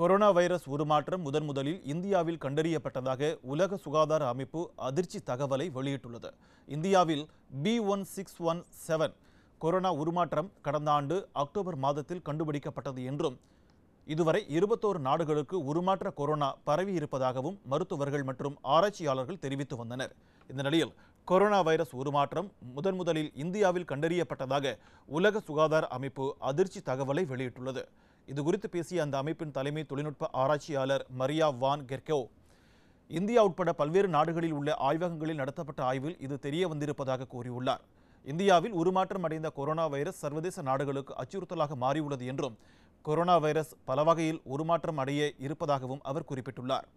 corona virus உருமாற்றம் முதன் முதலில் இந்தியாவில் கண்டறியப்பட்டதாக உலக சுகாதார அமைப்பு அதிர்ச்சி தகவலை வெளியிட்டுள்ளது இந்தியாவில் B one six one seven corona உருமாற்றம் கடந்த ஆண்டு அக்டோபர் மாதத்தில் கண்டுபிடிக்கப்பட்டது என்றும் இதுவரை இருபத்தோரு நாடுகளுக்கு உருமாற்ற கொரோனா பரவி இருப்பதாகவும் மருத்துவர்கள் மற்றும் ஆராய்ச்சியாளர்கள் தெரிவித்து வந்தனர் இந்த நிலையில் கொரோனா வைரஸ் உருமாற்றம் முதன் முதலில் இந்தியாவில் கண்டறியப்பட்டதாக உலக சுகாதார அமைப்பு அதிர்ச்சி தகவலை வெளியிட்டுள்ளது இது குறித்து பேசிய அந்த அமைப்பின் தலைமை தொழில்நுட்ப ஆராய்ச்சியாளர் மரியா வான் கெர்கோ இந்தியா உட்பட பல்வேறு நாடுகளில் உள்ள ஆய்வகங்களில் நடத்தப்பட்ட ஆய்வில் இது தெரிய வந்திருப்பதாக கூறியுள்ளார் இந்தியாவில் உருமாற்றம் அடைந்த கொரோனா வைரஸ் சர்வதேச நாடுகளுக்கு அச்சுறுத்தலாக மாறியுள்ளது என்றும் கொரோனா வைரஸ் பல வகையில் உருமாற்றம் அடைய இருப்பதாகவும் அவர் குறிப்பிட்டுள்ளார்